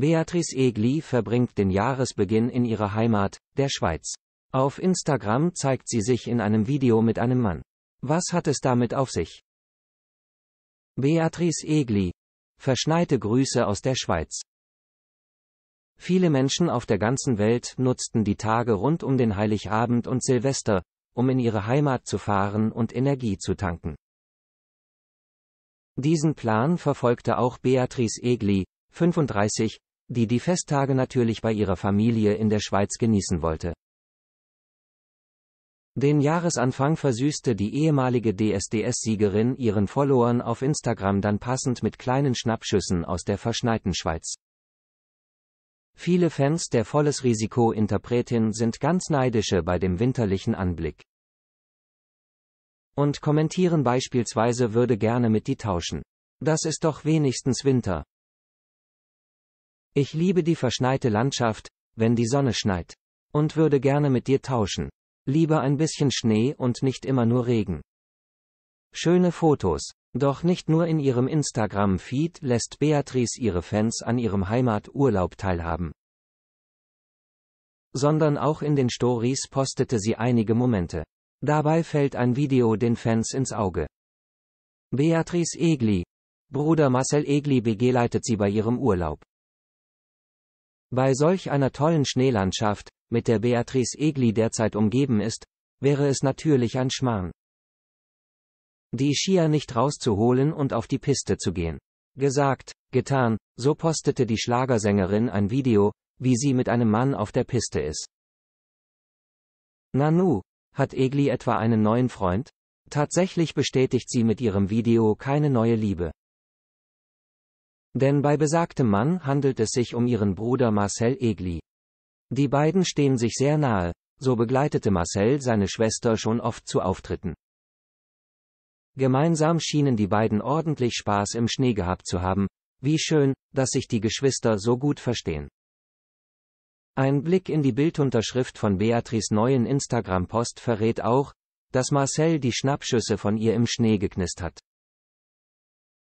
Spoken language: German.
Beatrice Egli verbringt den Jahresbeginn in ihrer Heimat, der Schweiz. Auf Instagram zeigt sie sich in einem Video mit einem Mann. Was hat es damit auf sich? Beatrice Egli. Verschneite Grüße aus der Schweiz. Viele Menschen auf der ganzen Welt nutzten die Tage rund um den Heiligabend und Silvester, um in ihre Heimat zu fahren und Energie zu tanken. Diesen Plan verfolgte auch Beatrice Egli, 35, die die Festtage natürlich bei ihrer Familie in der Schweiz genießen wollte. Den Jahresanfang versüßte die ehemalige DSDS-Siegerin ihren Followern auf Instagram dann passend mit kleinen Schnappschüssen aus der verschneiten Schweiz. Viele Fans der Volles Risiko-Interpretin sind ganz neidische bei dem winterlichen Anblick. Und kommentieren beispielsweise würde gerne mit die tauschen. Das ist doch wenigstens Winter. Ich liebe die verschneite Landschaft, wenn die Sonne schneit. Und würde gerne mit dir tauschen. Lieber ein bisschen Schnee und nicht immer nur Regen. Schöne Fotos. Doch nicht nur in ihrem Instagram-Feed lässt Beatrice ihre Fans an ihrem Heimaturlaub teilhaben. Sondern auch in den Stories postete sie einige Momente. Dabei fällt ein Video den Fans ins Auge. Beatrice Egli. Bruder Marcel Egli begleitet sie bei ihrem Urlaub. Bei solch einer tollen Schneelandschaft, mit der Beatrice Egli derzeit umgeben ist, wäre es natürlich ein Schmarrn. Die Skier nicht rauszuholen und auf die Piste zu gehen. Gesagt, getan, so postete die Schlagersängerin ein Video, wie sie mit einem Mann auf der Piste ist. Nanu, hat Egli etwa einen neuen Freund? Tatsächlich bestätigt sie mit ihrem Video keine neue Liebe. Denn bei besagtem Mann handelt es sich um ihren Bruder Marcel Egli. Die beiden stehen sich sehr nahe, so begleitete Marcel seine Schwester schon oft zu Auftritten. Gemeinsam schienen die beiden ordentlich Spaß im Schnee gehabt zu haben, wie schön, dass sich die Geschwister so gut verstehen. Ein Blick in die Bildunterschrift von Beatrice neuen Instagram-Post verrät auch, dass Marcel die Schnappschüsse von ihr im Schnee geknistert hat.